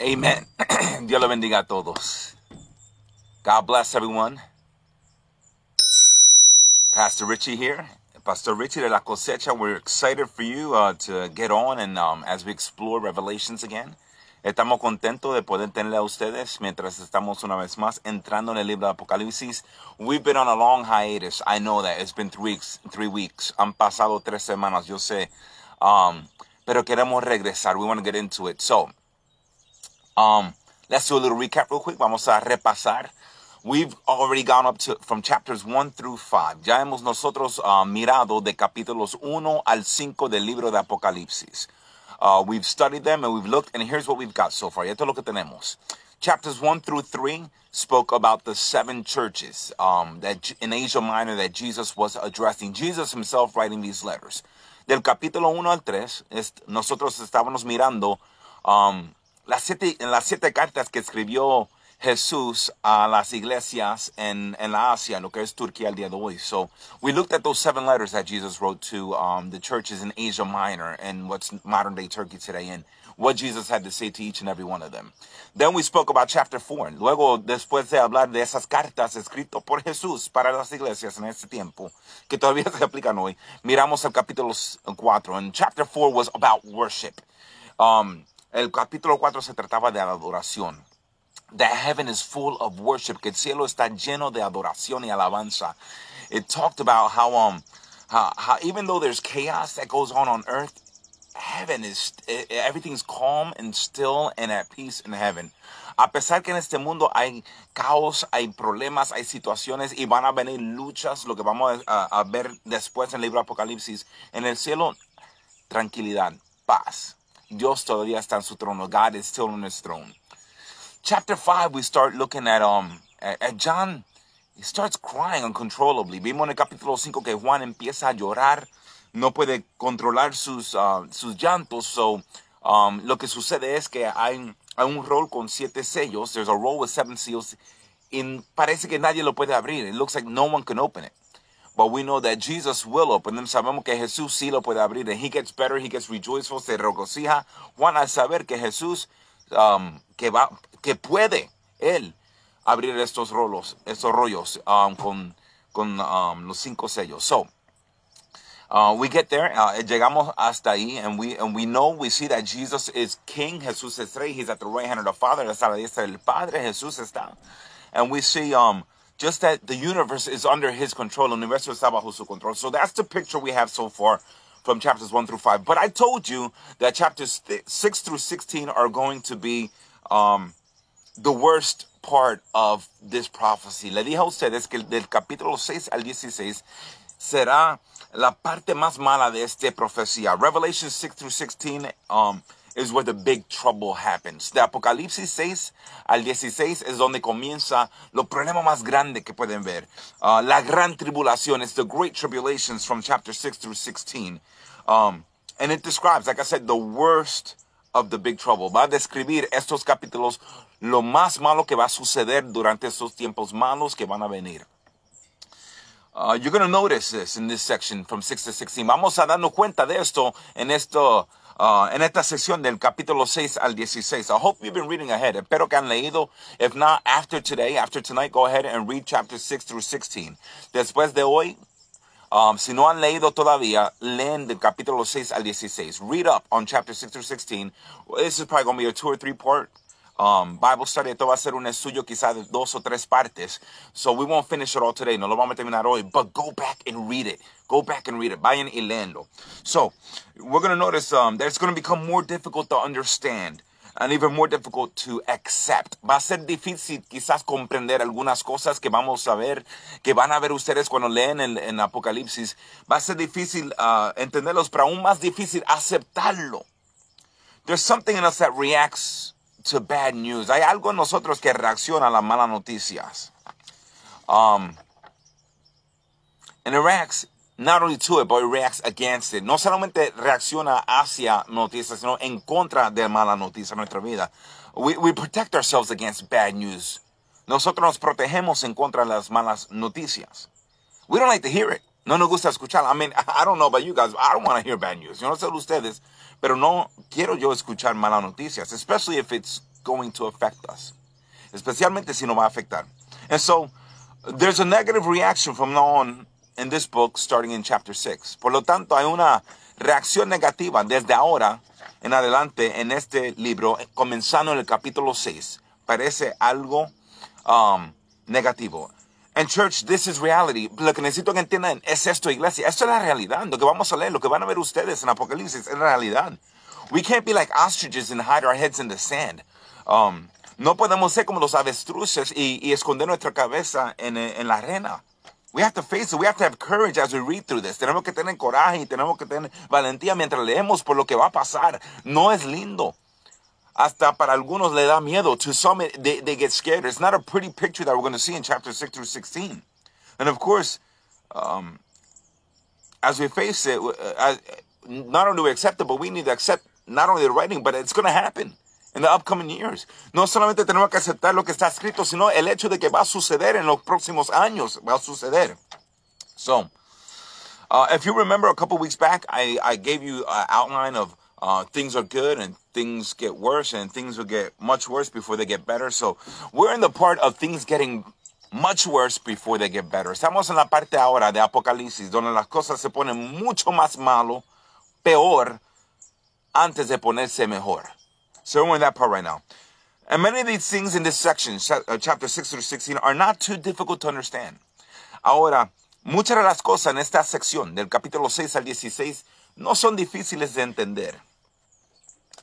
Amen. Dios lo bendiga a todos. God bless everyone. Pastor Richie here. Pastor Richie de La Cosecha, we're excited for you uh, to get on and um, as we explore Revelations again. Estamos contentos de poder tenerle a ustedes mientras estamos una vez más entrando en el libro de Apocalipsis. We've been on a long hiatus. I know that. It's been three weeks. Three weeks. Han pasado tres semanas, yo sé. Um, pero queremos regresar. We want to get into it. So, um, let's do a little recap real quick. Vamos a repasar. We've already gone up to from chapters 1 through 5. Ya hemos nosotros uh, mirado de capítulos 1 al 5 del libro de Apocalipsis. Uh, we've studied them and we've looked, and here's what we've got so far. Y esto es lo que tenemos. Chapters 1 through 3 spoke about the seven churches um, that in Asia Minor that Jesus was addressing. Jesus himself writing these letters. Del capítulo 1 al 3, nosotros estábamos mirando um, las siete, las siete cartas que escribió Jesús a las iglesias in, in la Asia, lo que es Turquía al día de hoy. So we looked at those seven letters that Jesus wrote to um, the churches in Asia Minor and what's modern day Turkey today and what Jesus had to say to each and every one of them. Then we spoke about chapter 4. Luego, después de hablar de esas cartas escritas por Jesús para las iglesias en ese tiempo, que todavía se aplican hoy, miramos el capítulo cuatro. And chapter 4 was about worship. Um, el capítulo 4 se trataba de adoración. That heaven is full of worship, que el cielo está lleno de adoración y alabanza. It talked about how, um, how, how even though there's chaos that goes on on earth, heaven is e, e, everything's calm and still and at peace in heaven. A pesar que en este mundo hay caos, hay problemas, hay situaciones y van a venir luchas, lo que vamos a, a ver después en el libro Apocalipsis, en el cielo, tranquilidad, paz. Dios todavía está en su trono. God is still on his throne. Chapter 5, we start looking at, um, at, John. He starts crying uncontrollably. Vimos en el capítulo 5 que Juan empieza a llorar. No puede controlar sus, uh, sus llantos. So, um, lo que sucede es que hay, hay un rol con siete sellos. There's a roll with seven seals. Y parece que nadie lo puede abrir. It looks like no one can open it. But we know that Jesus will open them. Sabemos que Jesús sí lo puede abrir. he gets better, he gets rejoiceful, se regocija. Juan al saber que Jesús, um, que, va, que puede él abrir estos rollos. estos rollos um, con, con um, los cinco sellos. So, uh, we get there, uh, llegamos hasta ahí, and we, and we know, we see that Jesus is King, Jesús es Rey, He's at the right hand of the Father, está a la diestra del Padre, Jesús está. And we see um, just that the universe is under his control. El universo está bajo su control. So that's the picture we have so far from chapters 1 through 5. But I told you that chapters 6 through 16 are going to be um, the worst part of this prophecy. Le dije a ustedes que del capítulo 6 al 16 será la parte más mala de esta profecía. Revelation 6 through 16 um, is where the big trouble happens. De Apocalipsis 6 al 16 es donde comienza lo problema más grande que pueden ver. Uh, la gran tribulación. is the great tribulations from chapter 6 through 16. Um, and it describes, like I said, the worst of the big trouble. Va a describir estos capítulos lo más malo que va a suceder durante estos tiempos malos que van a venir. Uh, you're going to notice this in this section from 6 to 16. Vamos a darnos cuenta de esto en esto uh, en esta sesión del capítulo 6 al 16. I hope you've been reading ahead. Espero que han leído. If not, after today, after tonight, go ahead and read chapter 6 through 16. Después de hoy, um, si no han leído todavía, leen del capítulo 6 al 16. Read up on chapter 6 through 16. This is probably going to be a two or three part um, Bible study esto va a ser un estudio quizás de dos o tres partes. So we won't finish it all today. No lo vamos a terminar hoy. But go back and read it. Go back and read it. Vayan y leanlo. So we're going to notice um, that it's going to become more difficult to understand and even more difficult to accept. Va a ser difícil quizás comprender algunas cosas que vamos a ver, que van a ver ustedes cuando leen el, en Apocalipsis. Va a ser difícil uh, entenderlos, pero aún más difícil aceptarlo. There's something in us that reacts to bad news. Hay algo en nosotros que reacciona a las malas noticias. Um, and it reacts not only to it, but it reacts against it. No solamente reacciona hacia noticias, sino en contra de malas noticias en nuestra vida. We, we protect ourselves against bad news. Nosotros nos protegemos en contra de las malas noticias. We don't like to hear it. No nos gusta escuchar. I mean, I don't know about you guys. I don't want to hear bad news. Yo no sé ustedes. Pero no quiero yo escuchar malas noticias, especially if it's going to affect us. Especialmente si no va a afectar. And so, there's a negative reaction from now on in this book, starting in chapter 6. Por lo tanto, hay una reacción negativa desde ahora en adelante en este libro, comenzando en el capítulo 6. Parece algo um, negativo. And church, this is reality. Lo que necesito que entiendan es esto, iglesia. Esto es la realidad. Lo que vamos a leer, lo que van a ver ustedes en Apocalipsis es la realidad. We can't be like ostriches and hide our heads in the sand. Um, no podemos ser como los avestruces y, esconder nuestra cabeza en, en, la arena. We have to face it. We have to have courage as we read through this. Tenemos que tener coraje y tenemos que tener valentía mientras leemos por lo que va a pasar. No es lindo. hasta para algunos le da miedo. To some, they, they get scared. It's not a pretty picture that we're going to see in chapter 6 through 16. And of course, um, as we face it, uh, not only do we accept it, but we need to accept not only the writing, but it's going to happen in the upcoming years. No solamente tenemos que aceptar lo que está escrito, sino el hecho de que va a suceder en los próximos años. Va a suceder. So, uh, if you remember a couple weeks back, I, I gave you an outline of uh, things are good and things get worse and things will get much worse before they get better. So we're in the part of things getting much worse before they get better. Estamos en la parte ahora de Apocalipsis, donde las cosas se ponen mucho más malo, peor, antes de ponerse mejor. So we're in that part right now. And many of these things in this section, uh, chapter 6 through 16, are not too difficult to understand. Ahora, muchas de las cosas en esta sección, del capítulo 6 al 16, no son difíciles de entender.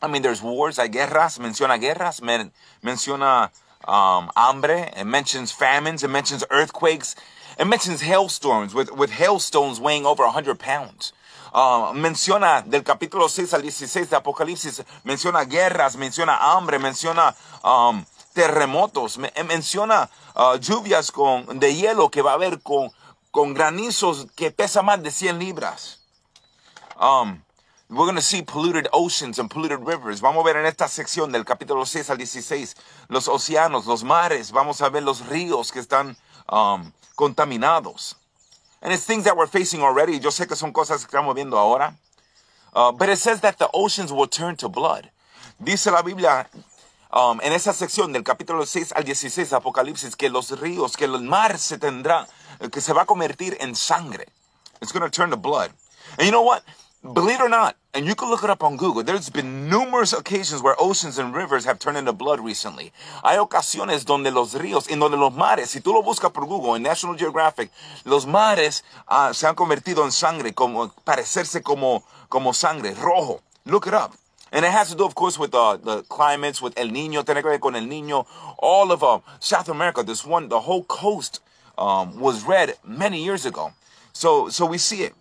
I mean, there's wars, hay guerras, menciona guerras, menciona um, hambre, it mentions famines, it mentions earthquakes, it mentions hailstorms with, with hailstones weighing over 100 pounds. Um, menciona del capítulo 6 al 16 de Apocalipsis, menciona guerras, menciona hambre, menciona um, terremotos, eh, menciona uh, lluvias con, de hielo que va a haber con, con granizos que pesa más de 100 libras. Um, We're going to see polluted oceans and polluted rivers. Vamos a ver en esta sección del capítulo 6 al 16 los océanos, los mares. Vamos a ver los ríos que están um, contaminados. And it's things that we're facing already. Yo sé que son cosas que estamos viendo ahora. Uh, but it says that the oceans will turn to blood. Dice la Biblia um, en esa sección del capítulo 6 al 16 de Apocalipsis que los ríos, que el mar se tendrá, que se va a convertir en sangre. It's going to turn to blood. And you know what? Oh. Believe it or not, and you can look it up on Google, there's been numerous occasions where oceans and rivers have turned into blood recently. Hay ocasiones donde los ríos y donde los mares, si tú lo buscas por Google en National Geographic, los mares uh, se han convertido en sangre, como parecerse como, como sangre, rojo. Look it up. And it has to do, of course, with uh, the climates, with El Nino, tiene que ver con El Nino, all of uh, South America. This one, the whole coast um, was red many years ago. So, so we see it.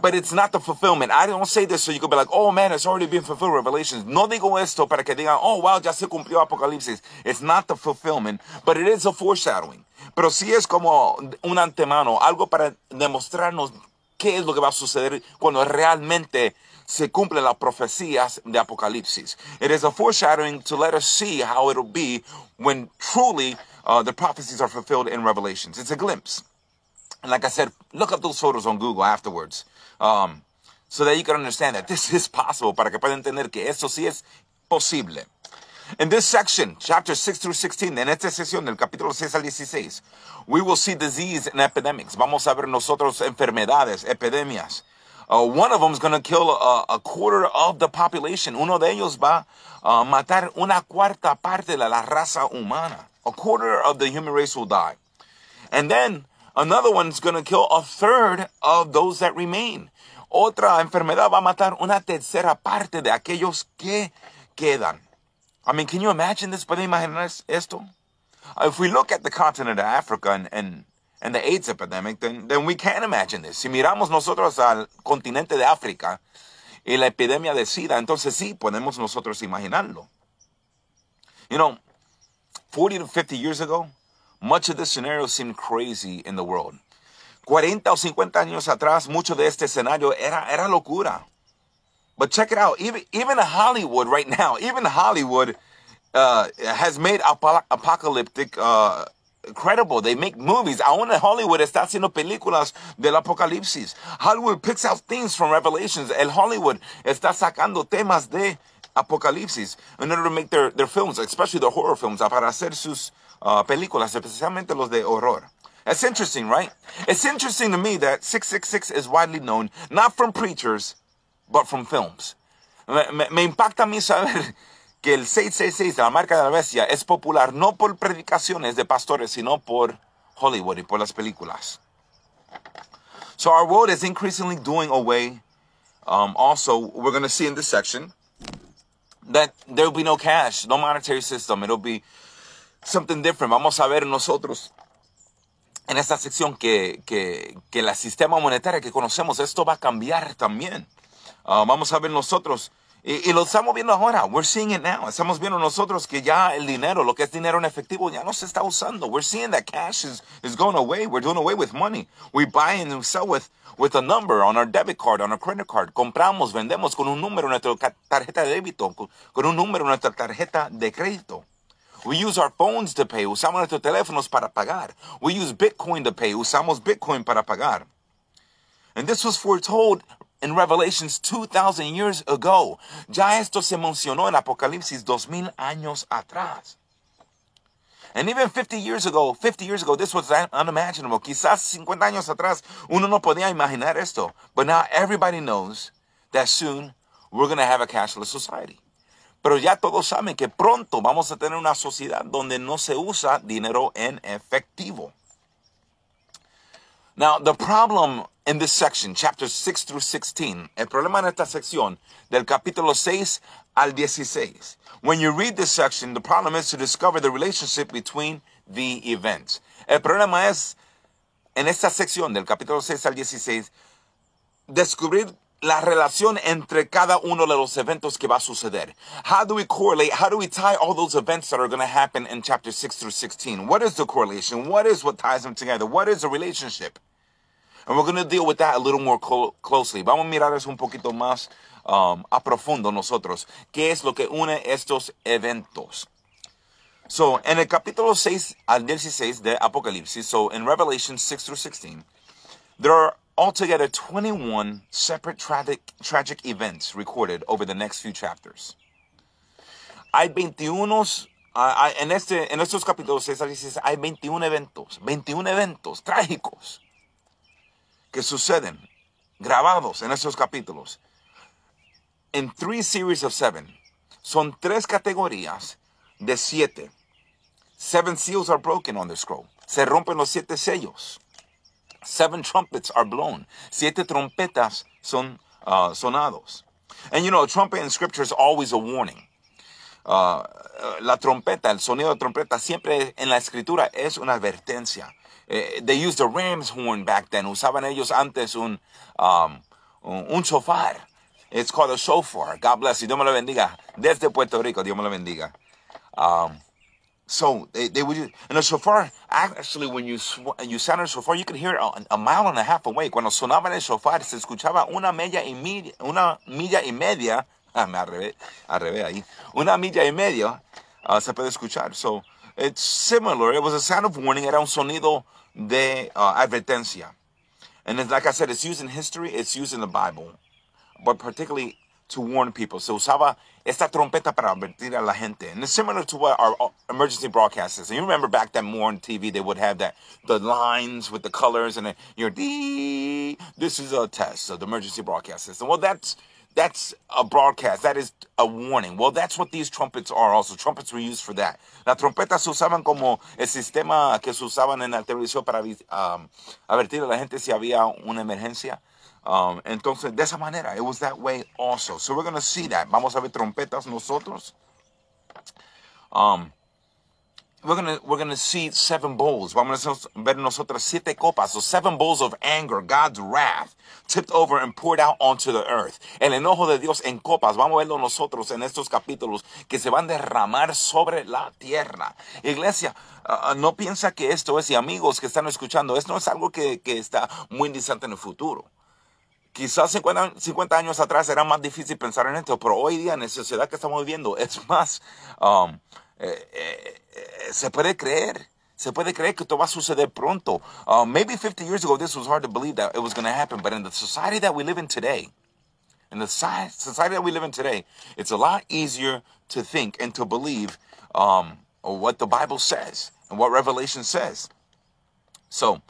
But it's not the fulfillment. I don't say this so you could be like, oh man, it's already been fulfilled. Revelations. No digo esto para que digan, oh wow, ya se cumplió Apocalipsis. It's not the fulfillment, but it is a foreshadowing. Pero sí es como un antemano, algo para demostrarnos qué es lo que va a suceder cuando realmente se cumplen las profecías de Apocalipsis. It is a foreshadowing to let us see how it'll be when truly uh, the prophecies are fulfilled in Revelations. It's a glimpse. And like I said, look up those photos on Google afterwards. Um, so that you can understand that this is possible, para que puedan entender que esto sí es posible. In this section, chapter 6 through 16, en esta sesión del capítulo 6 al 16, we will see disease and epidemics. Vamos a ver nosotros enfermedades, epidemias. Uh, one of them is going to kill a, a, quarter of the population. Uno de ellos va a uh, matar una cuarta parte de la raza humana. A quarter of the human race will die. And then Another one's going to kill a third of those that remain. Otra enfermedad va a matar una tercera parte de aquellos que quedan. I mean, can you imagine this? ¿Pueden imaginar esto? Uh, if we look at the continent of Africa and, and, and the AIDS epidemic, then, then we can imagine this. Si miramos nosotros al continente de África y la epidemia de SIDA, entonces sí podemos nosotros imaginarlo. You know, 40 to 50 years ago, much of this scenario seemed crazy in the world. 40 o 50 años atrás, mucho de este escenario era, era locura. But check it out, even, even Hollywood right now, even Hollywood uh, has made ap apocalyptic uh, credible. They make movies. Aún Hollywood está haciendo películas del apocalipsis. Hollywood picks out things from Revelations. El Hollywood está sacando temas de apocalipsis in order to make their, their films, especially the horror films, para hacer sus, uh, películas, especialmente los de horror. interesting, right? It's interesting to me that 666 is widely known, not from preachers, but from films. Me, me, me impacta a mí saber que el 666 de la marca de la bestia es popular no por predicaciones de pastores, sino por Hollywood y por las películas. So our world is increasingly doing away. Um, also, we're going to see in this section that there will be no cash, no monetary system. It'll be something different. Vamos a ver nosotros en esta sección que, que, que el sistema monetario que conocemos, esto va a cambiar también. Ah, vamos a ver nosotros. Y, lo estamos viendo ahora. We're seeing it now. Estamos viendo nosotros que ya el dinero, lo que es dinero en efectivo, ya no se está usando. We're seeing that cash is, is going away. We're doing away with money. We buy and sell with, with a number on our debit card, on our credit card. Compramos, vendemos con un número en nuestra tarjeta de débito, con, un número en nuestra tarjeta de crédito. We use our phones to pay, usamos nuestros teléfonos para pagar. We use Bitcoin to pay, usamos Bitcoin para pagar. And this was foretold in Revelations 2,000 years ago. Ya esto se mencionó en Apocalipsis 2,000 años atrás. And even 50 years ago, 50 years ago, this was unimaginable. Quizás 50 años atrás, uno no podía imaginar esto. But now everybody knows that soon we're going to have a cashless society. Pero ya todos saben que pronto vamos a tener una sociedad donde no se usa dinero en efectivo. Now, the problem in this section, chapter 6 through 16, el problema en esta sección, del capítulo 6 al 16. When you read this section, the problem is to discover the relationship between the events. El problema es, en esta sección, del capítulo 6 al 16, descubrir la relación entre cada uno de los eventos que va a suceder. How do we correlate? How do we tie all those events that are going to happen in chapter 6 through 16? What is the correlation? What is what ties them together? What is the relationship? And we're going to deal with that a little more closely. Vamos a mirar eso un poquito más um, a profundo nosotros. ¿Qué es lo que une estos eventos? So, en el capítulo 6 al 16 de Apocalipsis, so in Revelation 6 through 16, there are Altogether, 21 separate tragic, tragic events recorded over the next few chapters. Hay 21, uh, ah, ah, en, este, en estos capítulos César dice, hay 21 eventos, 21 eventos trágicos que suceden grabados en estos capítulos. En three series of seven, son tres categorías de siete. Seven seals are broken on the scroll. Se rompen los siete sellos. Seven trumpets are blown. Siete trompetas son uh, sonados. And you know, a trumpet in scripture is always a warning. Uh, uh, la trompeta, el sonido de trompeta, siempre en la escritura es una advertencia. Eh, they used a ram's horn back then. Usaban ellos antes un, um, un shofar. It's called a shofar. God bless you. Dios me lo bendiga. Desde Puerto Rico, Dios me lo bendiga. Um, So they, they would, and the shofar, actually, when you and you sounded the shofar, you could hear it a, a, mile and a half away. Cuando sonaba el shofar, se escuchaba una milla y media, una milla y media, ah, me arrebé, arrebé ahí, una milla y media, uh, se puede escuchar. So it's similar. It was a sound of warning, era un sonido de uh, advertencia. And it's, like I said, it's used in history, it's used in the Bible, but particularly to warn people. Se usaba esta trompeta para advertir a la gente. And it's similar to what our emergency broadcast is. And you remember back then more on TV, they would have that, the lines with the colors and you're, dee, this is a test of the emergency broadcast system. Well, that's, that's a broadcast. That is a warning. Well, that's what these trumpets are also. Trumpets were used for that. La trompetas se usaban como el sistema que se usaban en la televisión para um, advertir a la gente si había una emergencia. Um, entonces, de esa manera, it was that way also. So we're going to see that. Vamos a ver trompetas nosotros. Um, we're going we're see seven bowls. Vamos a ver nosotros siete copas. So seven bowls of anger, God's wrath, tipped over and poured out onto the earth. El enojo de Dios en copas. Vamos a verlo nosotros en estos capítulos que se van a derramar sobre la tierra. Iglesia, uh, no piensa que esto es, y amigos que están escuchando, esto no es algo que, que está muy distante en el futuro. Quizás 50, 50, años atrás era más difícil pensar en esto, pero hoy día en la sociedad que estamos viviendo es más, um, eh, eh, eh, se puede creer. Se puede creer que esto va a suceder pronto. Uh, maybe 50 years ago this was hard to believe that it was going to happen, but in the society that we live in today, in the society that we live in today, it's a lot easier to think and to believe um, what the Bible says and what Revelation says. So,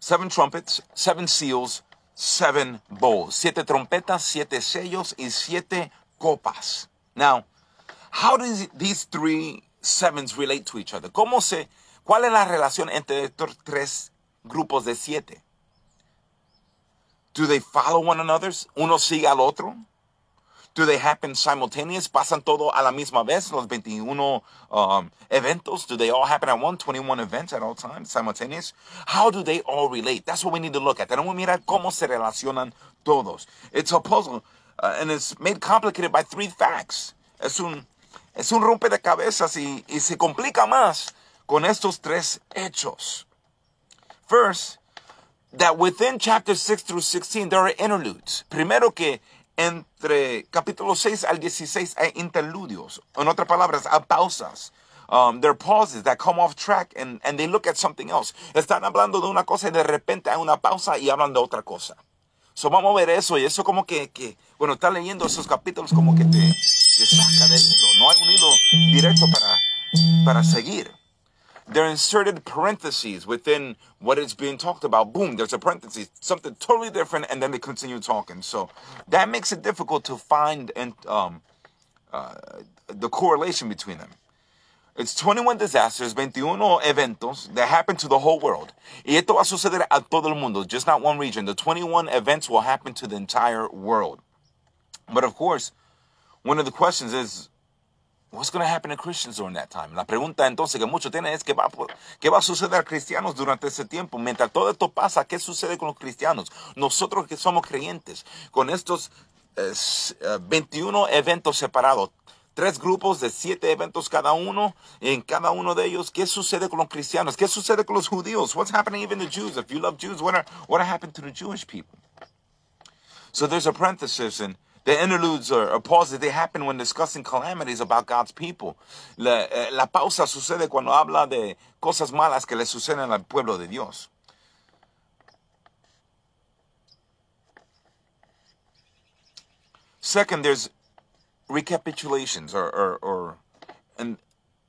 seven trumpets, seven seals, seven bowls, siete trompetas, siete sellos, y siete copas. Now, how do these three sevens relate to each other? ¿Cómo se, ¿Cuál es la relación entre estos tres grupos de siete? Do they follow one another? ¿Uno sigue al otro? Do they happen simultaneous? ¿Pasan todo a la misma vez? Los 21 um, eventos? Do they all happen at one 21 events at all times, simultaneous? How do they all relate? That's what we need to look at. Tenemos que mirar cómo se relacionan todos. It's a puzzle, uh, and it's made complicated by three facts. Es un, es un rompe de cabezas y, y se complica más con estos tres hechos. First, that within chapter 6 through 16 there are interludes. Primero que entre capítulo 6 al 16 hay interludios. En otras palabras, hay pausas. Um, there pauses that come off track and, and they look at something else. Están hablando de una cosa y de repente hay una pausa y hablan de otra cosa. So vamos a ver eso y eso como que, que bueno, estar leyendo esos capítulos como que te, saca del hilo. No hay un hilo directo para, para seguir. they're inserted parentheses within what is being talked about. Boom, there's a parenthesis, something totally different, and then they continue talking. So that makes it difficult to find and um, uh, the correlation between them. It's 21 disasters, 21 eventos that happen to the whole world. Y esto va a suceder a todo el mundo, just not one region. The 21 events will happen to the entire world. But of course, one of the questions is What's going to happen to Christians during that time? La pregunta entonces que muchos tienen es ¿qué va, qué va a suceder a cristianos durante ese tiempo. Mientras todo esto pasa, ¿qué sucede con los cristianos? Nosotros que somos creyentes, con estos 21 eh, eventos separados, tres grupos de siete eventos cada uno. En cada uno de ellos, ¿qué sucede con los cristianos? ¿Qué sucede con los judíos? What's happening even to Jews? If you love Jews, what, are, what happened to the Jewish people? So there's a parenthesis in The interludes or, or, pauses, they happen when discussing calamities about God's people. La, eh, la pausa sucede cuando habla de cosas malas que le suceden al pueblo de Dios. Second, there's recapitulations or, or, or and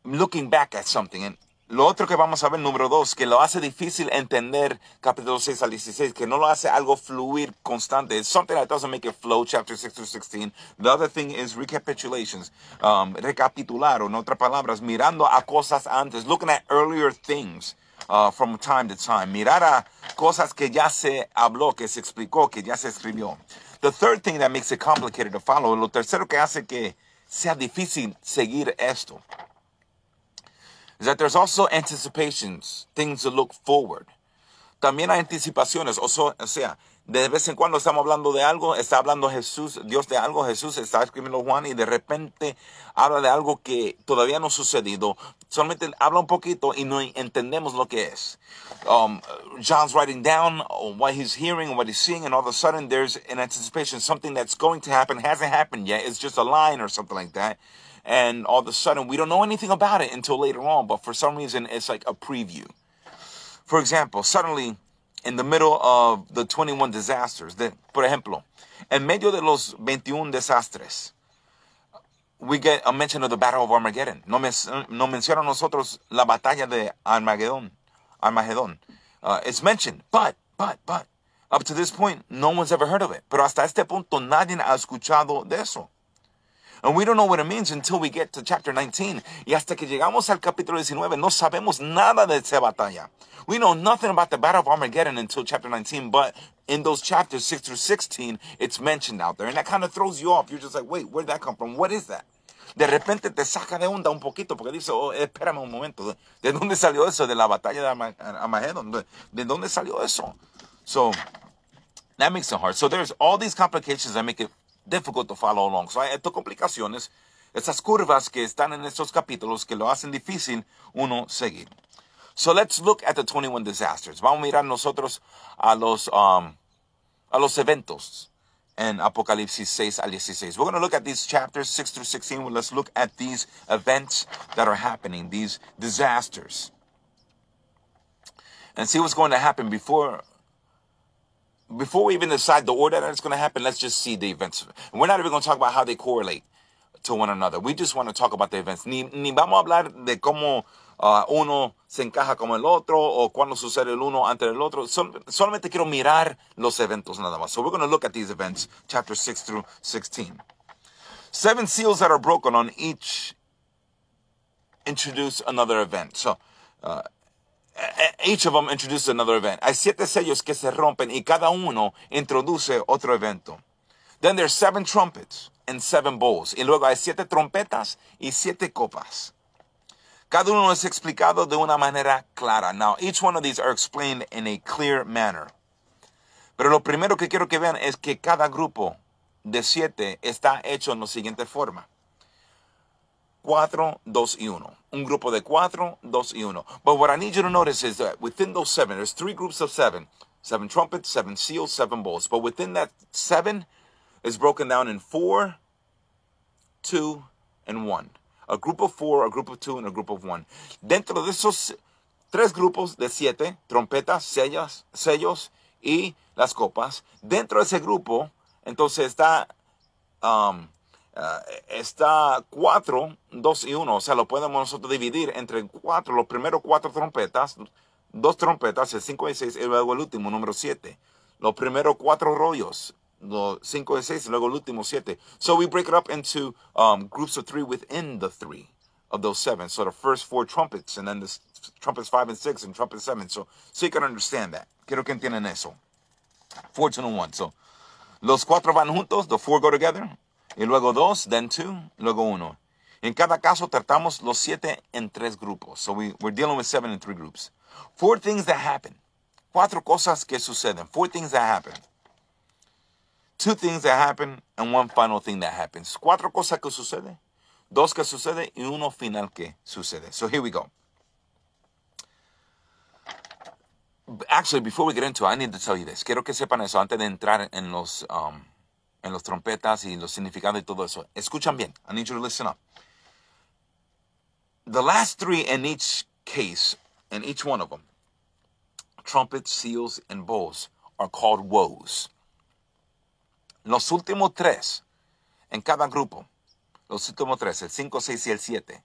looking back at something. And Lo otro que vamos a ver, número dos, que lo hace difícil entender capítulo 6 al 16, que no lo hace algo fluir constante. It's something that doesn't make it flow, chapter 6 through 16. The other thing is recapitulations. Um, recapitular, en otras palabras, mirando a cosas antes, looking at earlier things. Uh, from time to time. Mirar a cosas que ya se habló, que se explicó, que ya se escribió. The third thing that makes it complicated to follow, lo tercero que hace que sea difícil seguir esto, is that there's also anticipations, things to look forward. También hay anticipaciones, o, sea, de vez en cuando estamos hablando de algo, está hablando Jesús, Dios de algo, Jesús está escribiendo Juan y de repente habla de algo que todavía no ha sucedido. Solamente habla un poquito y no entendemos lo que es. Um, John's writing down what he's hearing and what he's seeing, and all of a sudden there's an anticipation, something that's going to happen, hasn't happened yet. It's just a line or something like that and all of a sudden we don't know anything about it until later on, but for some reason it's like a preview. For example, suddenly in the middle of the 21 disasters, de, ejemplo, en medio de los 21 desastres, we get a mention of the Battle of Armageddon. No, men no nosotros la batalla de Armageddon. Armageddon. Uh, it's mentioned, but, but, but, up to this point, no one's ever heard of it. Pero hasta este punto, nadie ha escuchado de eso. And we don't know what it means until we get to chapter 19. Y hasta que llegamos al capítulo 19, no sabemos nada de esa batalla. We know nothing about the Battle of Armageddon until chapter 19, but in those chapters 6 through 16, it's mentioned out there. And that kind of throws you off. You're just like, wait, where did that come from? What is that? de repente te saca de onda un poquito porque dice, oh, espérame un momento, ¿de dónde salió eso? De la batalla de Armageddon, ¿de dónde salió eso? So, that makes it hard. So there's all these complications that make it difficult to follow along. So hay eh, estas complicaciones, esas curvas que están en estos capítulos que lo hacen difícil uno seguir. So let's look at the 21 disasters. Vamos a mirar nosotros a los, um, a los eventos in Apocalipsis 6 al 16. We're going to look at these chapters 6 through 16. Well, let's look at these events that are happening, these disasters, and see what's going to happen before before we even decide the order that it's going to happen, let's just see the events. We're not even going to talk about how they correlate to one another. We just want to talk about the events. Ni, ni vamos a hablar de cómo uh, uno se encaja como el otro o cuándo sucede el uno antes del otro. Sol solamente quiero mirar los eventos nada más. So we're going to look at these events, chapter 6 through 16. Seven seals that are broken on each introduce another event. So, uh, E-, e-, each of them introduces another event. Hay siete sellos que se rompen y cada uno introduce otro evento. Then there's seven trumpets and seven bowls. Y luego hay siete trompetas y siete copas. Cada uno es explicado de una manera clara. Now, each one of these are explained in a clear manner. Pero lo primero que quiero que vean es que cada grupo de siete está hecho en la siguiente forma. 4, 2 y 1. Un grupo de 4, 2 y 1. But what I need you to notice is that within those seven, there's three groups of seven. Seven trumpets, seven seals, seven bowls. But within that seven is broken down in four, two, and one. A group of four, a group of two, and a group of one. Dentro de esos tres grupos de siete, trompetas, sellos, sellos y las copas. Dentro de ese grupo, entonces está um, Eh, está 4, 2 y 1. O sea, lo podemos nosotros dividir entre 4, los primeros 4 trompetas, dos trompetas, el 5 y 6, y luego el último, número 7. Los primeros 4 rollos, los 5 y 6, y luego el último 7. So we break it up into um, groups of 3 within the 3 of those 7. So the first four trumpets, and then the trumpets 5 and 6, and trumpets 7. So, so you can understand that. Quiero que entiendan eso. 4, 2, 1. So los cuatro van juntos, the four go together. y luego dos, then two, luego uno. In cada caso tratamos los siete en tres grupos. So we, we're dealing with seven in three groups. Four things that happen. Cuatro cosas que suceden. Four things that happen. Two things that happen and one final thing that happens. Cuatro cosas que suceden. Dos que suceden y uno final que sucede. So here we go. Actually, before we get into it, I need to tell you this. Quiero que sepan eso antes de entrar en los... Um, en los trompetas y los significados y todo eso. Escuchan bien. I need you to listen up. The last three in each case, in each one of them, trumpets, seals, and bowls are called woes. Los últimos tres en cada grupo, los últimos tres, el 5, 6 y el 7,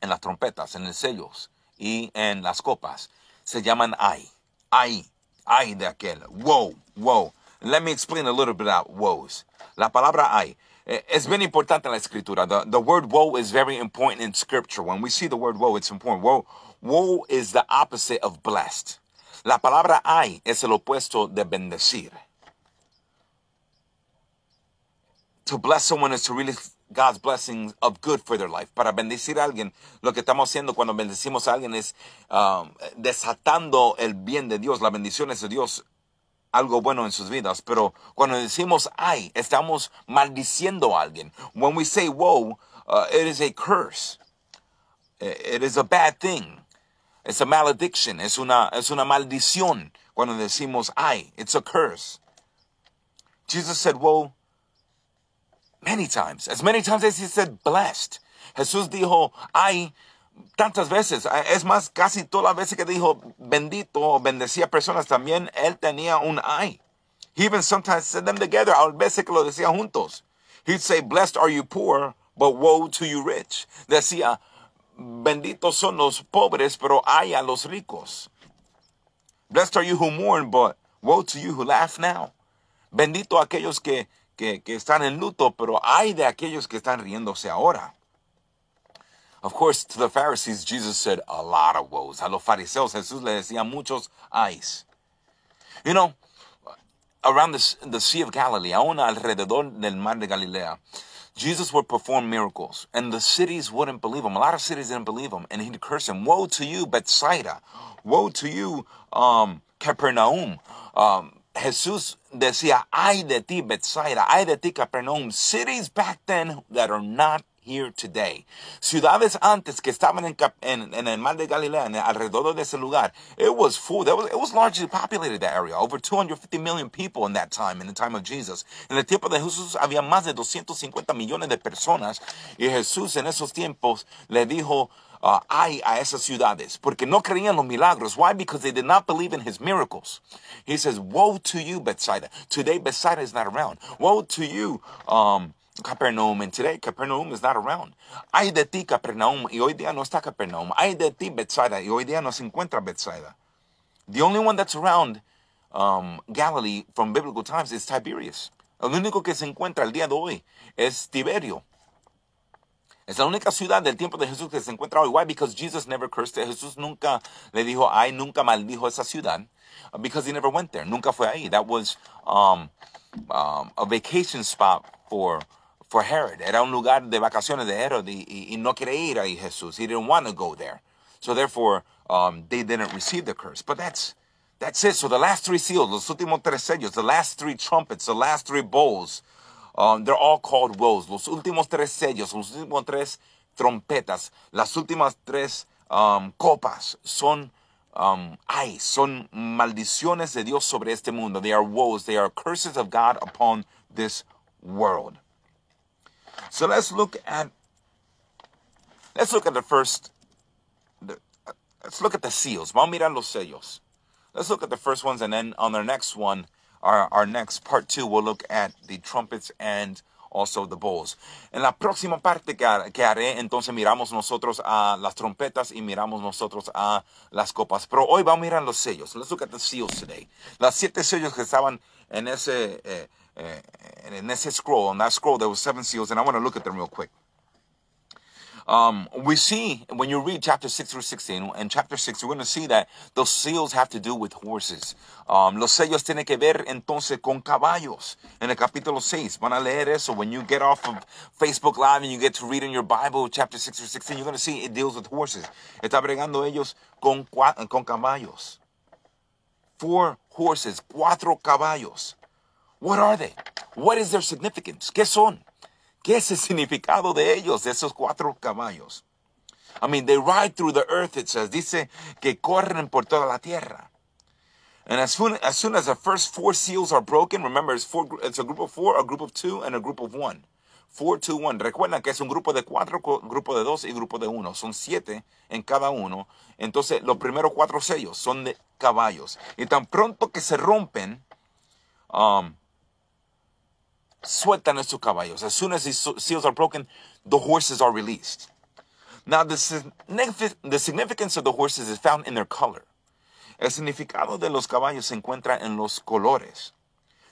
en las trompetas, en los sellos y en las copas, se llaman ay, ay, ay de aquel, wow, wow. Let me explain a little bit about woes. La palabra "ay" It's eh, very important in la escritura. The, the word woe is very important in scripture. When we see the word woe, it's important. Woe, woe is the opposite of blessed. La palabra "ay" es el opuesto de bendecir. To bless someone is to really God's blessings of good for their life. Para bendecir a alguien, lo que estamos haciendo cuando bendecimos a alguien es um, desatando el bien de Dios, las bendiciones de Dios algo bueno en sus vidas, pero cuando decimos ay, estamos maldiciendo a alguien. When we say woe, uh, it is a curse. Eh, it is a bad thing. It's a malediction. Es una, es una maldición cuando decimos ay. It's a curse. Jesus said woe many times, as many times as he said blessed. Jesús dijo ay tantas veces, ah, es más, casi todas las veces que dijo bendito o bendecía personas, también él tenía un I. He even sometimes said them together, a veces que lo decía juntos. He'd say, blessed are you poor, but woe to you rich. Decía, benditos son los pobres, pero hay a los ricos. Blessed are you who mourn, but woe to you who laugh now. Bendito aquellos que, que, que están en luto, pero hay de aquellos que están riéndose ahora. Of course, to the Pharisees, Jesus said a lot of woes. A los fariseos, Jesús le decía muchos ais. You know, around the, the Sea of Galilee, aún alrededor del Mar de Galilea, Jesus would perform miracles, and the cities wouldn't believe him. A lot of cities didn't believe him, and he'd curse him. Woe to you, Bethsaida! Woe to you, um, Capernaum! Um, Jesus decía, ay de ti, Bethsaida! Ay de ti, Capernaum! Cities back then that are not here today. Ciudades antes que estaban en, en, en el Mar de Galilea, en alrededor de ese lugar, it was full. That was, it was largely populated, that area. Over 250 million people in that time, in the time of Jesus. En el tiempo de Jesús había más de 250 millones de personas. Y Jesús en esos tiempos le dijo, uh, ah, ay a esas ciudades, porque no creían los milagros. Why? Because they did not believe in his miracles. He says, woe to you, Bethsaida. Today, Bethsaida is not around. Woe to you, um, Capernaum, and today Capernaum is not around. Ay de ti, Capernaum, y hoy día no está Capernaum. Ay de ti, Bethsaida, y hoy día no se encuentra Bethsaida. The only one that's around um, Galilee from biblical times is Tiberius. El único que se encuentra el día de hoy es Tiberio. Es la única ciudad del tiempo de Jesús que se encuentra hoy. Why? Because Jesus never cursed it. Jesús nunca le dijo, ay, nunca maldijo esa ciudad. Uh, because he never went there. Nunca fue ahí. That was um, um, a vacation spot for for Herod. Era un lugar de vacaciones de Herod y, y, y no quiere ir ahí Jesús. He didn't want to go there. So therefore, um, they didn't receive the curse. But that's that's it. So the last three seals, los últimos tres sellos, the last three trumpets, the last three bowls, um, they're all called woes. Los últimos tres sellos, los últimos tres trompetas, las últimas tres um, copas son um, ay, son maldiciones de Dios sobre este mundo. They are woes, they are curses of God upon this world. So let's look at let's look at the first. The, uh, let's look at the seals. Vamos a mirar los sellos. Let's look at the first ones, and then on our next one, our, our next part two, we'll look at the trumpets and also the bowls. En la próxima parte que, que, haré, entonces miramos nosotros a las trompetas y miramos nosotros a las copas. Pero hoy vamos a mirar los sellos. Let's look at the seals today. Las siete sellos que estaban en ese, eh, and, and that's his scroll. On that scroll, there were seven seals, and I want to look at them real quick. Um, we see when you read chapter 6 through 16 and chapter 6 we're going to see that those seals have to do with horses um, los sellos tienen que ver entonces con caballos en el capítulo 6 van a leer eso when you get off of Facebook Live and you get to read in your Bible chapter 6 through 16 you're going to see it deals with horses está bregando ellos con, con caballos four horses cuatro caballos What are they? What is their significance? ¿Qué son? ¿Qué es el significado de ellos, de esos cuatro caballos? I mean, they ride through the earth, it says. Dice que corren por toda la tierra. And as soon, as the first four seals are broken, remember, it's, four, it's a group of four, a group of two, and a group of one. Four, two, one. Recuerdan que es un grupo de cuatro, grupo de dos y grupo de uno. Son siete en cada uno. Entonces, los primeros cuatro sellos son de caballos. Y tan pronto que se rompen, um, sueltan estos caballos. As soon as these seals are broken, the horses are released. Now, the, the significance of the horses is found in their color. El significado de los caballos se encuentra en los colores.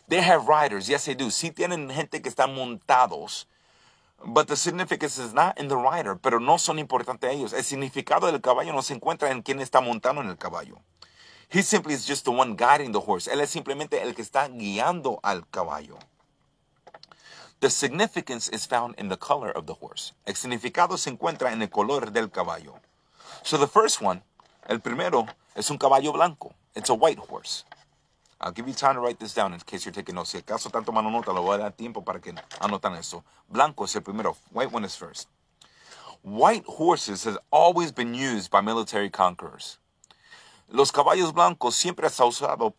They have riders, yes they do. Sí tienen gente que están montados, but the significance is not in the rider, pero no son importantes ellos. El significado del caballo no se encuentra en quien está montando en el caballo. He simply is just the one guiding the horse. Él es simplemente el que está guiando al caballo. The significance is found in the color of the horse. El significado se encuentra en el color del caballo. So the first one, el primero, es un caballo blanco. It's a white horse. I'll give you time to write this down in case you're taking notes. Si acaso tanto tomando nota, lo voy a dar tiempo para que anotan eso. Blanco es el primero. White one is first. White horses has always been used by military conquerors. Los caballos blancos siempre se ha usado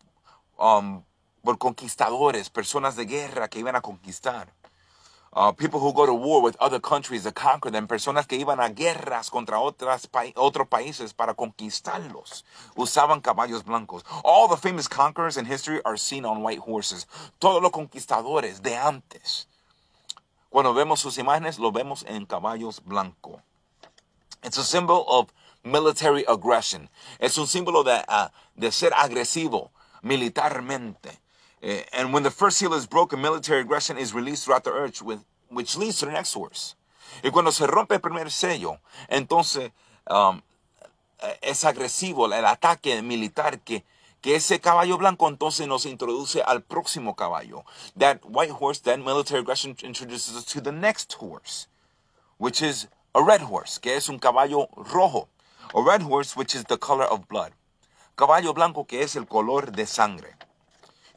um, por conquistadores, personas de guerra que iban a conquistar. Uh, people who go to war with other countries to conquer them, personas que iban a guerras contra otras pa otros países para conquistarlos, usaban caballos blancos. All the famous conquerors in history are seen on white horses. Todos los conquistadores de antes, cuando vemos sus imágenes, lo vemos en caballos blanco. It's a symbol of military aggression. Es un símbolo de, uh, de ser agresivo militarmente. Eh, and when the first seal is broken, military aggression is released throughout the earth, with, which leads to the next wars. Y cuando se rompe el primer sello, entonces um, eh, es agresivo el ataque militar que, que ese caballo blanco entonces nos introduce al próximo caballo. That white horse, that military aggression introduces us to the next horse, which is a red horse, que es un caballo rojo. A red horse, which is the color of blood. Caballo blanco, que es el color de sangre.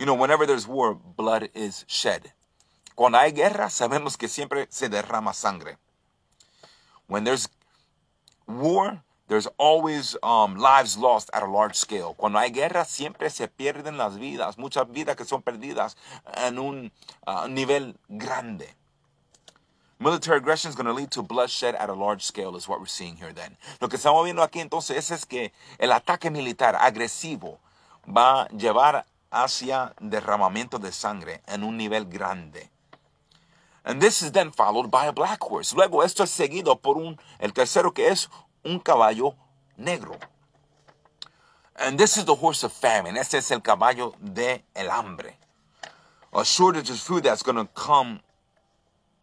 You know, whenever there's war, blood is shed. Cuando hay guerra, sabemos que siempre se derrama sangre. When there's war, there's always um, lives lost at a large scale. Cuando hay guerra, siempre se pierden las vidas, muchas vidas que son perdidas en un uh, nivel grande. Military aggression is going to lead to bloodshed at a large scale, is what we're seeing here then. Lo que estamos viendo aquí entonces es que el ataque militar agresivo va a llevar hacia derramamiento de sangre en un nivel grande. And this is then followed by a black horse. Luego esto es seguido por un, el tercero que es un caballo negro. And this is the horse of famine. Este es el caballo de el hambre. A shortage of food that's going to come.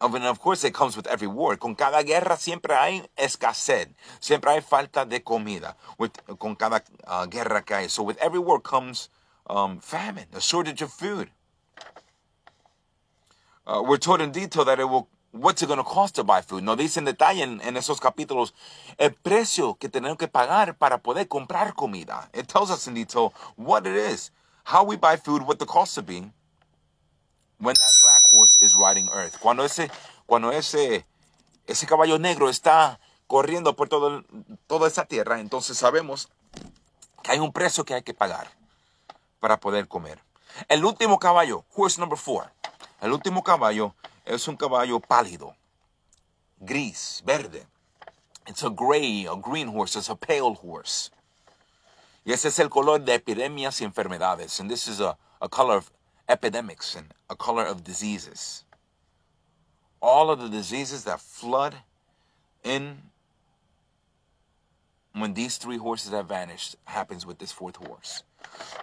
And of course it comes with every war. Con cada guerra siempre hay escasez. Siempre hay falta de comida. With, con cada ah, guerra cae So with every war comes um, famine, a shortage of food. Uh, we're told in detail that it will what's it going to cost to buy food. No, dicen en detalle en, en, esos capítulos el precio que tenemos que pagar para poder comprar comida. It tells us in detail what it is, how we buy food, what the cost of being when that black horse is riding earth. Cuando ese, cuando ese, ese caballo negro está corriendo por todo, toda esa tierra, entonces sabemos que hay un precio que hay que pagar. para poder comer. El último caballo, horse number four. El último caballo es un caballo pálido, gris, verde. It's a gray, a green horse, it's a pale horse. Y ese es el color de epidemias y enfermedades. And this is a, a color of epidemics and a color of diseases. All of the diseases that flood in when these three horses have vanished happens with this fourth horse.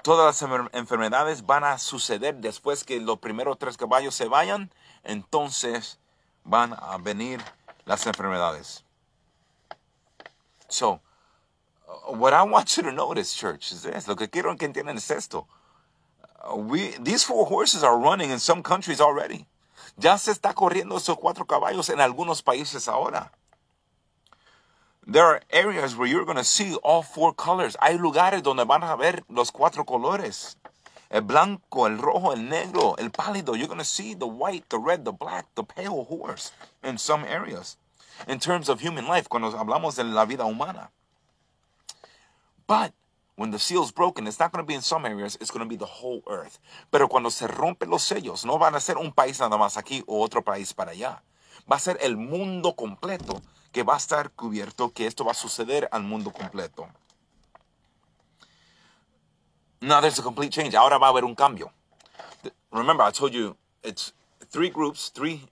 Todas las enfermedades van a suceder después que los primeros tres caballos se vayan. Entonces van a venir las enfermedades. So, uh, what I want you to notice, church, is this. Lo que quiero que entiendan es esto. Uh, we, these four horses are running in some countries already. Ya se está corriendo esos cuatro caballos en algunos países ahora. There are areas where you're going to see all four colors. Hay lugares donde van a ver los cuatro colores. El blanco, el rojo, el negro, el pálido. You're going to see the white, the red, the black, the pale horse in some areas. In terms of human life, cuando hablamos de la vida humana. But when the seal's broken, it's not going to be in some areas, it's going to be the whole earth. Pero cuando se rompen los sellos, no van a ser un país nada más aquí o otro país para allá. Va a ser el mundo completo que va a estar cubierto, que esto va a suceder al mundo completo. Now there's a complete change. Ahora va a haber un cambio. Remember, I told you it's three groups, three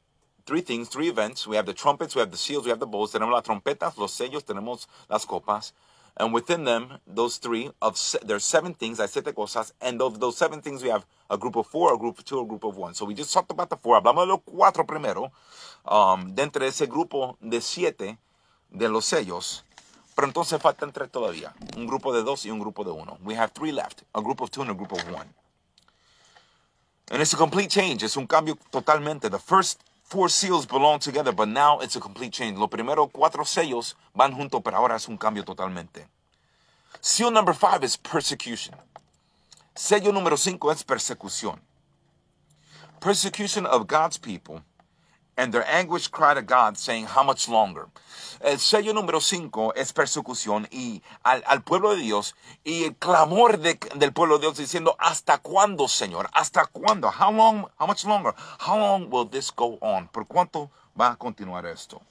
three things, three events. We have the trumpets, we have the seals, we have the bowls. Tenemos las trompetas, los sellos, tenemos las copas. And within them, those three, of se- are seven things, I said siete cosas, and of those seven things, we have a group of four, a group of two, a group of one. So we just talked about the four. Hablamos de los cuatro primero. Um, dentro de ese grupo de siete, de los sellos, pero entonces faltan tres todavía. Un grupo de dos y un grupo de uno. We have three left, a group of two and a group of one. And it's a complete change. It's un cambio totalmente. The first four seals belong together, but now it's a complete change. Lo primero, cuatro sellos van junto, pero ahora es un cambio totalmente. Seal number five is persecution. Sello número cinco es persecución. Persecution of God's people and their anguish cried to God, saying, How much longer? El sello número 5 es persecución y al, al, pueblo de Dios y el clamor de, del pueblo de Dios diciendo, ¿hasta cuándo, Señor? ¿Hasta cuándo? How long, how much longer? How long will this go on? ¿Por cuánto va a continuar esto?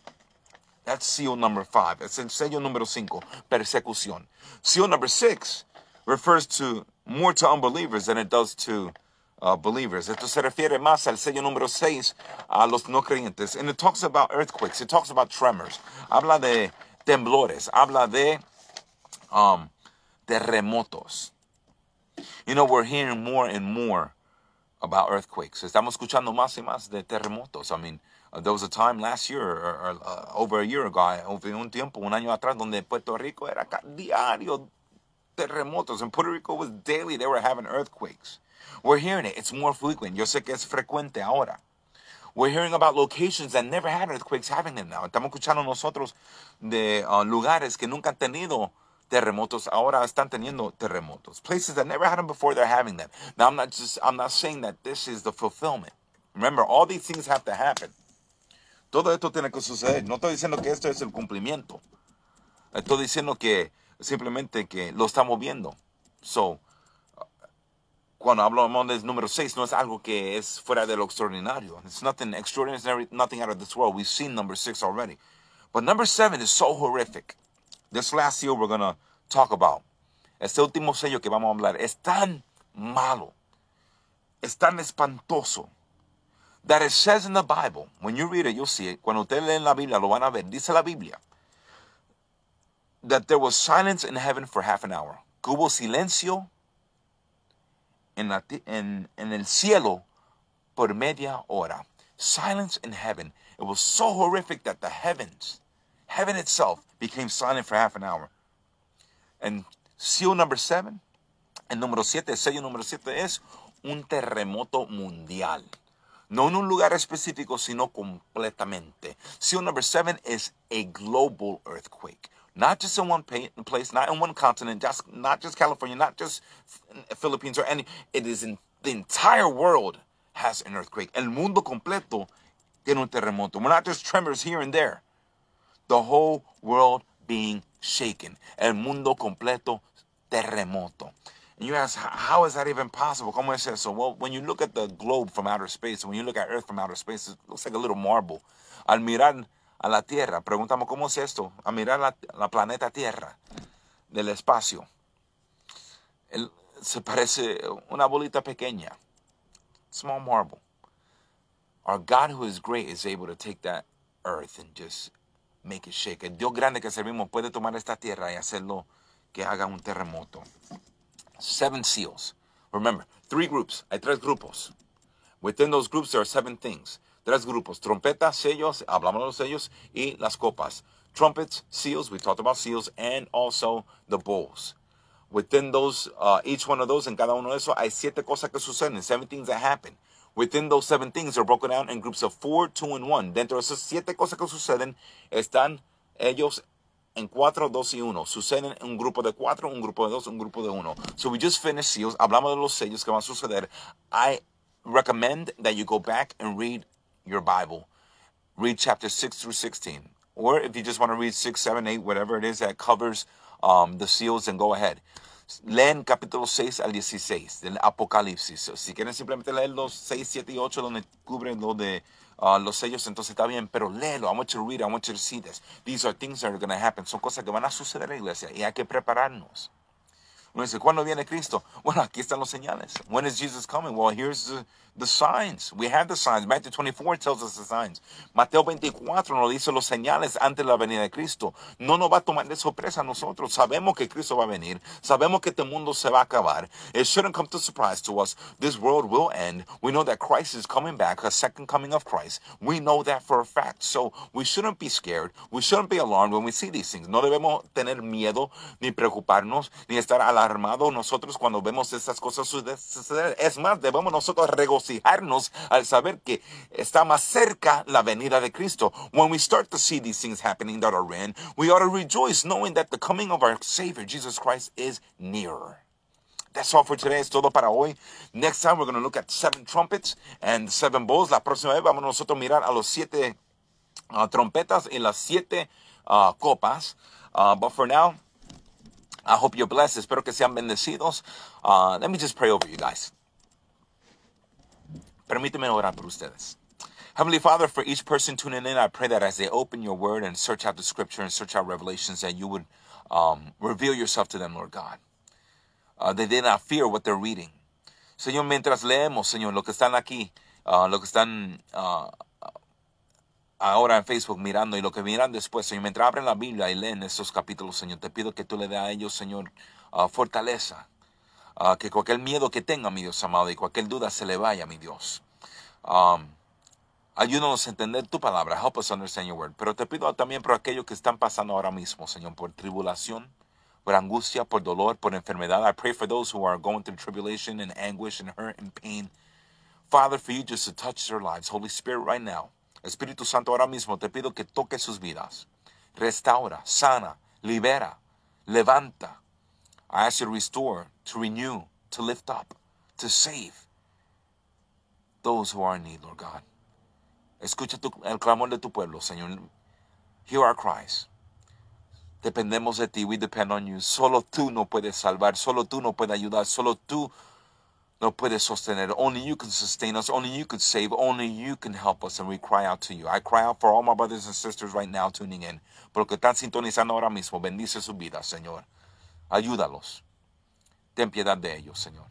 That's seal number 5. Es el sello número 5, persecución. Seal number 6 refers to more to unbelievers than it does to uh, believers. Esto se refiere más al sello número 6, a los no creyentes. And it talks about earthquakes, it talks about tremors, habla de temblores, habla de um, terremotos. You know, we're hearing more and more about earthquakes. Estamos escuchando más y más de terremotos. I mean, uh, there was a time last year, or, or uh, over a year ago, uh, over un tiempo, un año atrás, donde Puerto Rico era diario terremotos. And Puerto Rico was daily, they were having earthquakes. We're hearing it. It's more frequent. Yo sé que es frecuente ahora. We're hearing about locations that never had earthquakes having them now. Estamos escuchando nosotros de uh, lugares que nunca han tenido terremotos ahora están teniendo terremotos. Places that never had them before, they're having them. Now I'm not just I'm not saying that this is the fulfillment. Remember, all these things have to happen. Todo esto tiene que suceder. No estoy diciendo que esto es el cumplimiento. Estoy diciendo que simplemente que lo estamos viendo. So, cuando hablamos del número 6, no es algo que es fuera de lo extraordinario. It's nothing extraordinary, nothing out of this world. We've seen number 6 already. But number 7 is so horrific. This last seal we're going to talk about. Este último sello que vamos a hablar es tan malo, es tan espantoso, that it says in the Bible, when you read it, you'll see it. Cuando ustedes leen la Biblia, lo van a ver. Dice la Biblia that there was silence in heaven for half an hour. Que hubo silencio en, la, en, en el cielo por media hora. Silence in heaven. It was so horrific that the heavens, heaven itself, became silent for half an hour. And seal number seven, el número siete, el sello número siete es un terremoto mundial. No en un lugar específico, sino completamente. Seal number seven is a global earthquake not just in one place, not in one continent, just not just California, not just Philippines or any. It is in the entire world has an earthquake. El mundo completo tiene un terremoto. We're not just tremors here and there. The whole world being shaken. El mundo completo terremoto. And you ask, how is that even possible? ¿Cómo es eso? Well, when you look at the globe from outer space, when you look at Earth from outer space, it looks like a little marble. Al mirar a la Tierra. Preguntamos, ¿cómo es esto? A mirar la, planeta Tierra del espacio. se parece una bolita pequeña. Small marble. Our God who is great is able to take that earth and just make it shake. El Dios grande que servimos puede tomar esta tierra y hacerlo que haga un terremoto. Seven seals. Remember, three groups. Hay tres grupos. Within those groups there are seven things tres grupos, trompetas, sellos, hablamos de los sellos, y las copas. Trumpets, seals, we talked about seals, and also the bowls. Within those, uh, each one of those, en cada uno de esos, hay siete cosas que suceden, seven things that happen. Within those seven things they're broken down in groups of four, two, and one. Dentro de esas siete cosas que suceden, están ellos en cuatro, dos y uno. Suceden en un grupo de cuatro, un grupo de dos, un grupo de uno. So we just finished seals. Hablamos de los sellos que van a suceder. I recommend that you go back and read your Bible, read chapter 6 through 16. Or if you just want to read 6, 7, 8, whatever it is that covers um, the seals, then go ahead. Leen capítulo 6 al 16 del Apocalipsis. Si quieren simplemente leer los 6, 7 y 8 donde cubren lo de uh, los sellos, entonces está bien, pero léelo. I want you to read, I want you to see this. These are things that are going to happen. Son cosas que van a suceder en la iglesia y hay que prepararnos. Uno dice, ¿cuándo viene Cristo? Bueno, aquí están los señales. When is Jesus coming? Well, here's the the signs. We have the signs. Matthew 24 tells us the signs. Mateo 24 nos dice los señales antes de la venida de Cristo. No nos va a tomar de sorpresa a nosotros. Sabemos que Cristo va a venir. Sabemos que este mundo se va a acabar. It shouldn't come to surprise to us. This world will end. We know that Christ is coming back, a second coming of Christ. We know that for a fact. So we shouldn't be scared. We shouldn't be alarmed when we see these things. No debemos tener miedo, ni preocuparnos, ni estar alarmados nosotros cuando vemos estas cosas suceder. Es más, debemos nosotros regocijarnos regocijarnos al saber que está más cerca la venida de Cristo. When we start to see these things happening that are in, we ought to rejoice knowing that the coming of our Savior Jesus Christ is nearer. That's all for today. Es todo para hoy. Next time we're going to look at seven trumpets and seven bowls. La próxima vez vamos nosotros a mirar a los siete uh, trompetas y las siete uh, copas. Uh, but for now, I hope you're blessed. Espero que sean bendecidos. Uh, let me just pray over you guys. Permíteme orar por ustedes. Heavenly Father, for each person tuning in, I pray that as they open your word and search out the scripture and search out revelations, that you would um, reveal yourself to them, Lord God. Uh, they did not fear what they're reading. Señor, mientras leemos, Señor, lo que están aquí, uh, lo que están uh, ahora en Facebook mirando y lo que miran después, Señor, mientras abren la Biblia y leen estos capítulos, Señor, te pido que tú le dé a ellos, Señor, fortaleza, Ah, que cualquier miedo que tenga, mi Dios amado, y cualquier duda se le vaya, mi Dios. Um, ayúdanos a entender tu palabra. Help us understand your word. Pero te pido también por aquellos que están pasando ahora mismo, Señor, por tribulación, por angustia, por dolor, por enfermedad. I pray for those who are going through tribulation and anguish and hurt and pain. Father, for you just to touch their lives. Holy Spirit, right now. Espíritu Santo, ahora mismo te pido que toque sus vidas. Restaura, sana, libera, levanta, I ask you to restore, to renew, to lift up, to save those who are in need, Lord God. Escucha tu, el clamor de tu pueblo, Señor. Hear our cries. Dependemos de ti. We depend on you. Solo tú no puedes salvar. Solo tú no puedes ayudar. Solo tú no puedes sostener. Only you can sustain us. Only you can save. Only you can help us. And we cry out to you. I cry out for all my brothers and sisters right now tuning in. Porque están sintonizando ahora mismo. Bendice su vida, Señor. Ayúdalos. Ten piedad de ellos, Señor.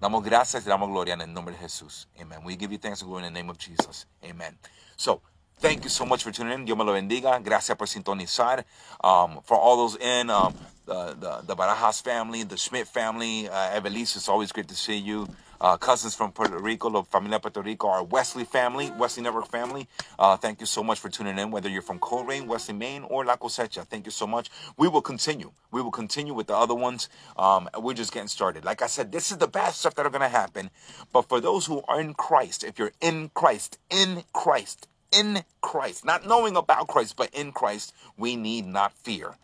Damos gracias y damos gloria en el nombre de Jesús. Amen. We give you thanks and glory in the name of Jesus. Amen. So, thank you so much for tuning in. Dios me lo bendiga. Gracias por sintonizar. Um, for all those in, um, the, the, the Barajas family, the Schmidt family, uh, Evelise, it's always great to see you uh, cousins from Puerto Rico, La Familia Puerto Rico, our Wesley family, Wesley Network family. Uh, thank you so much for tuning in, whether you're from Coleraine, Wesley, Maine, or La Cosecha. Thank you so much. We will continue. We will continue with the other ones. Um, we're just getting started. Like I said, this is the bad stuff that are going to happen. But for those who are in Christ, if you're in Christ, in Christ, in Christ, not knowing about Christ, but in Christ, we need not fear.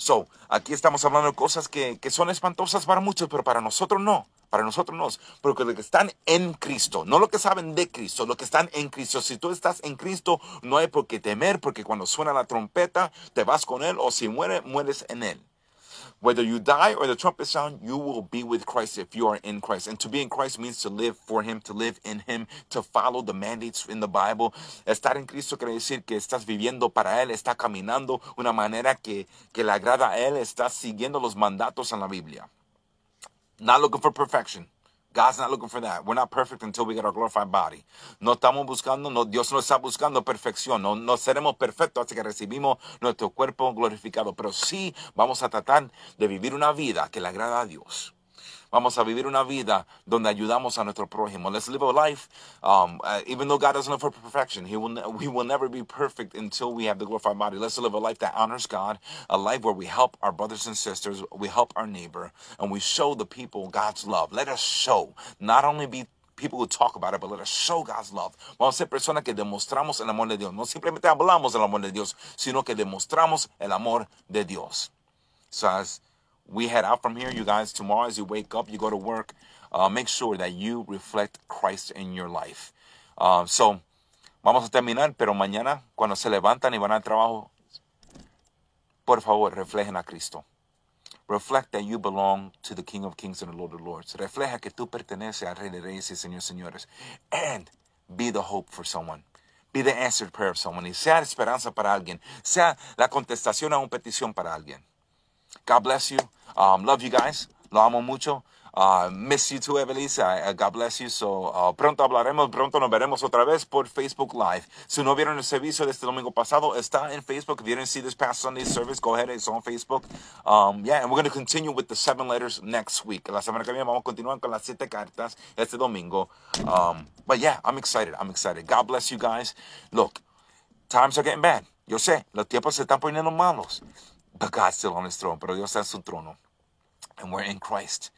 So, aquí estamos hablando de cosas que, que son espantosas para muchos, pero para nosotros no. Para nosotros no, porque los que están en Cristo, no lo que saben de Cristo, lo que están en Cristo. Si tú estás en Cristo, no hay por qué temer, porque cuando suena la trompeta, te vas con Él, o si mueres, mueres en Él. Whether you die or the trumpet sound, you will be with Christ if you are in Christ. And to be in Christ means to live for Him, to live in Him, to follow the mandates in the Bible. Estar en Cristo quiere decir que estás viviendo para Él, está caminando una manera que, que le agrada a Él, estás siguiendo los mandatos en la Biblia. Not looking for perfection. God's not looking for that. We're not perfect until we get our glorified body. No estamos buscando, no, Dios no está buscando perfección. No, no seremos perfectos hasta que recibimos nuestro cuerpo glorificado. Pero sí vamos a tratar de vivir una vida que le agrada a Dios. Vamos a vivir una vida donde ayudamos a nuestro prójimo. Let's live a life, um, uh, even though God doesn't look for perfection, he will, we will never be perfect until we have the glorified body. Let's live a life that honors God, a life where we help our brothers and sisters, we help our neighbor, and we show the people God's love. Let us show, not only be people who talk about it, but let us show God's love. Vamos a ser personas que demostramos el amor de Dios. No simplemente hablamos del amor de Dios, sino que demostramos el amor de Dios. So as we head out from here, you guys. Tomorrow, as you wake up, you go to work, uh, make sure that you reflect Christ in your life. Uh, so, vamos a terminar, pero mañana, cuando se levantan y van al trabajo, por favor, reflejen a Cristo. Reflect that you belong to the King of Kings and the Lord of Lords. Refleja que tú perteneces al Rey de Reyes y Señor Señores. And be the hope for someone. Be the answered prayer of someone. Y sea esperanza para alguien. Sea la contestación a una petición para alguien. God bless you. Um, love you guys. Lo amo mucho. Uh, miss you too, Evelisa, God bless you. So, uh, pronto hablaremos, pronto nos veremos otra vez por Facebook Live. Si no vieron el servicio de este domingo pasado, está en Facebook. If you didn't see this past Sunday service, go ahead, it's on Facebook. Um, yeah, and we're going to continue with the seven letters next week. La semana que viene vamos a continuar con las siete cartas este domingo. Um, but yeah, I'm excited. I'm excited. God bless you guys. Look, times are getting bad. Yo sé, los tiempos se están poniendo malos. But God's still on his throne, pero Dios está en su trono. And we're in Christ.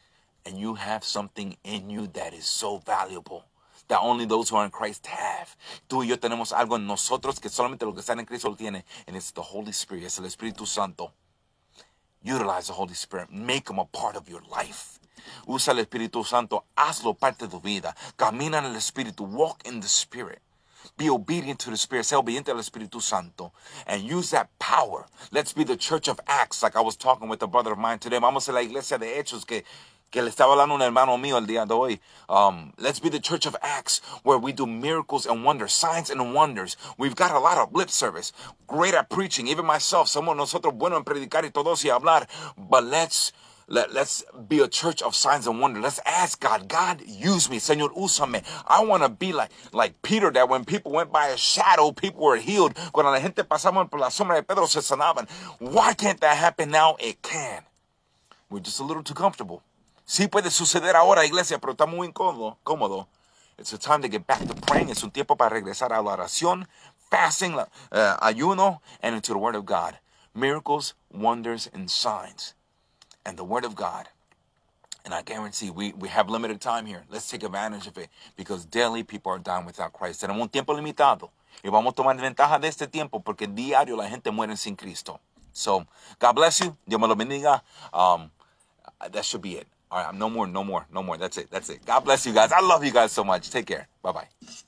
And you have something in you that is so valuable that only those who are in Christ have. Tú y yo tenemos algo en nosotros que solamente los que están en Cristo lo tienen. And it's the Holy Spirit. Es el Espíritu Santo. Utilize the Holy Spirit. Make him a part of your life. Usa el Espíritu Santo. Hazlo parte de tu vida. Camina en el Espíritu. Walk in the Spirit. Be obedient to the Spirit. Ser obediente al Espíritu Santo. And use that power. Let's be the church of Acts, like I was talking with a brother of mine today. Vamos a la iglesia de Hechos que que le estaba hablando un hermano mío el día de hoy. Um, let's be the church of Acts where we do miracles and wonders, signs and wonders. We've got a lot of lip service, great at preaching, even myself. Somos nosotros buenos en predicar y todos y hablar. But let's let, let's be a church of signs and wonder. Let's ask God, God, use me. Señor, úsame. I want to be like, like Peter, that when people went by a shadow, people were healed. Cuando la gente pasaban por la sombra de Pedro, se sanaban. Why can't that happen now? It can. We're just a little too comfortable. Sí puede suceder ahora, iglesia, pero estamos muy incómodo. Cómodo. It's a time to get back to praying. Es un tiempo para regresar a la oración, fasting, uh, ayuno, and into the Word of God. Miracles, wonders, and signs and the Word of God. And I guarantee we, we have limited time here. Let's take advantage of it because daily people are dying without Christ. Tenemos un tiempo limitado y vamos a tomar ventaja de este tiempo porque diario la gente muere sin Cristo. So, God bless you. Dios me lo bendiga. Um, that should be it. All right, I'm no more, no more, no more. That's it. That's it. God bless you guys. I love you guys so much. Take care. Bye bye.